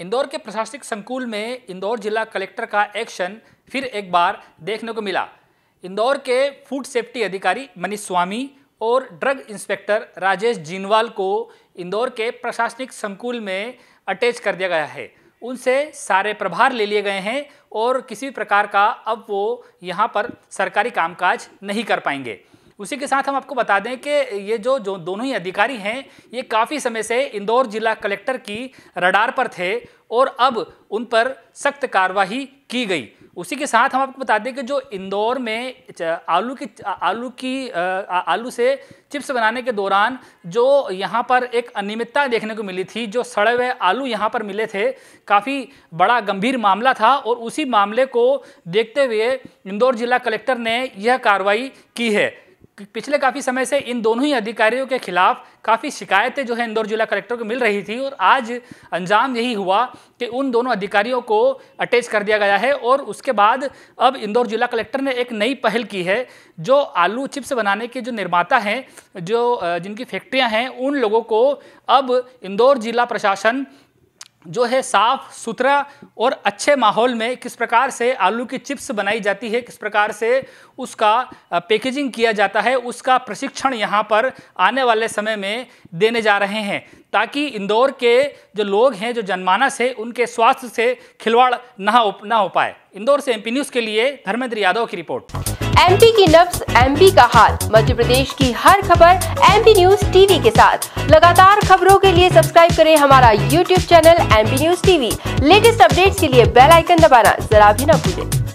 इंदौर के प्रशासनिक संकुल में इंदौर जिला कलेक्टर का एक्शन फिर एक बार देखने को मिला इंदौर के फूड सेफ्टी अधिकारी मनीष स्वामी और ड्रग इंस्पेक्टर राजेश जीनवाल को इंदौर के प्रशासनिक संकुल में अटैच कर दिया गया है उनसे सारे प्रभार ले लिए गए हैं और किसी भी प्रकार का अब वो यहाँ पर सरकारी कामकाज नहीं कर पाएंगे उसी के साथ हम आपको बता दें कि ये जो जो दोनों ही अधिकारी हैं ये काफ़ी समय से इंदौर जिला कलेक्टर की रडार पर थे और अब उन पर सख्त कार्रवाई की गई उसी के साथ हम आपको बता दें कि जो इंदौर में आलू की आलू की आ, आलू से चिप्स बनाने के दौरान जो यहाँ पर एक अनियमितता देखने को मिली थी जो सड़े हुए आलू यहाँ पर मिले थे काफ़ी बड़ा गंभीर मामला था और उसी मामले को देखते हुए इंदौर जिला कलेक्टर ने यह कार्रवाई की है पिछले काफ़ी समय से इन दोनों ही अधिकारियों के खिलाफ काफ़ी शिकायतें जो है इंदौर जिला कलेक्टर को मिल रही थी और आज अंजाम यही हुआ कि उन दोनों अधिकारियों को अटैच कर दिया गया है और उसके बाद अब इंदौर जिला कलेक्टर ने एक नई पहल की है जो आलू चिप्स बनाने के जो निर्माता हैं जो जिनकी फैक्ट्रियाँ हैं उन लोगों को अब इंदौर जिला प्रशासन जो है साफ सुथरा और अच्छे माहौल में किस प्रकार से आलू की चिप्स बनाई जाती है किस प्रकार से उसका पैकेजिंग किया जाता है उसका प्रशिक्षण यहाँ पर आने वाले समय में देने जा रहे हैं ताकि इंदौर के जो लोग हैं जो जनमानस है उनके स्वास्थ्य से खिलवाड़ ना हो ना हो पाए इंदौर से एमपी न्यूज़ के लिए धर्मेंद्र यादव की रिपोर्ट एमपी की नब्स एमपी का हाल मध्य प्रदेश की हर खबर एमपी न्यूज टीवी के साथ लगातार खबरों के करें हमारा YouTube channel M news TV latest updates के लिए बेल आइकन दबाना जरा भी ना भूलें